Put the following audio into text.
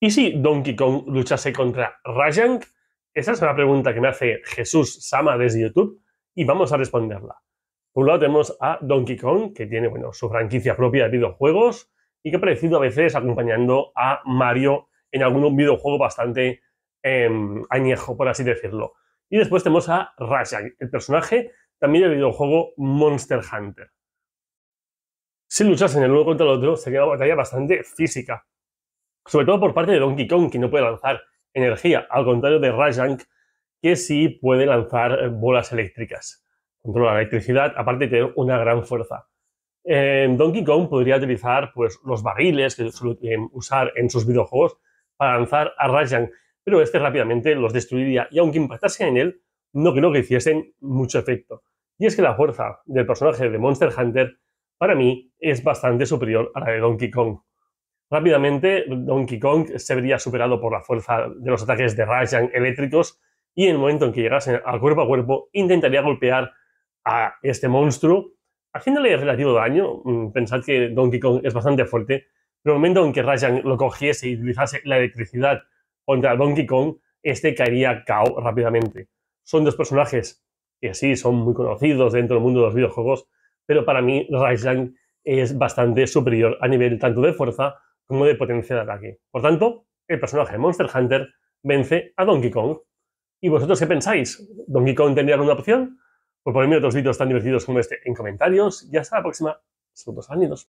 ¿Y si Donkey Kong luchase contra Rajang? Esa es una pregunta que me hace Jesús Sama desde YouTube y vamos a responderla. Por un lado tenemos a Donkey Kong, que tiene bueno, su franquicia propia de videojuegos y que ha aparecido a veces acompañando a Mario en algún videojuego bastante em, añejo, por así decirlo. Y después tenemos a Rajang, el personaje también del videojuego Monster Hunter. Si luchasen el uno contra el otro, sería una batalla bastante física, sobre todo por parte de Donkey Kong, que no puede lanzar energía, al contrario de Rajang, que sí puede lanzar eh, bolas eléctricas. Controla la electricidad, aparte de tener una gran fuerza. Donkey Kong podría utilizar pues, los barriles que suelen eh, usar en sus videojuegos para lanzar a Rajang, pero este rápidamente los destruiría y aunque impactase en él, no creo que hiciesen mucho efecto. Y es que la fuerza del personaje de Monster Hunter para mí es bastante superior a la de Donkey Kong. Rápidamente, Donkey Kong se vería superado por la fuerza de los ataques de Rajan eléctricos y en el momento en que llegasen al cuerpo a cuerpo, intentaría golpear a este monstruo, haciéndole relativo daño. Mm, pensad que Donkey Kong es bastante fuerte, pero en el momento en que Rajan lo cogiese y utilizase la electricidad contra Donkey Kong, este caería KO rápidamente. Son dos personajes que sí son muy conocidos dentro del mundo de los videojuegos, pero para mí Rajan es bastante superior a nivel tanto de fuerza como de potencial ataque. Por tanto, el personaje de Monster Hunter vence a Donkey Kong. ¿Y vosotros qué pensáis? ¿Donkey Kong tendría alguna opción? Pues ponedme otros vídeos tan divertidos como este en comentarios y hasta la próxima. Saludos,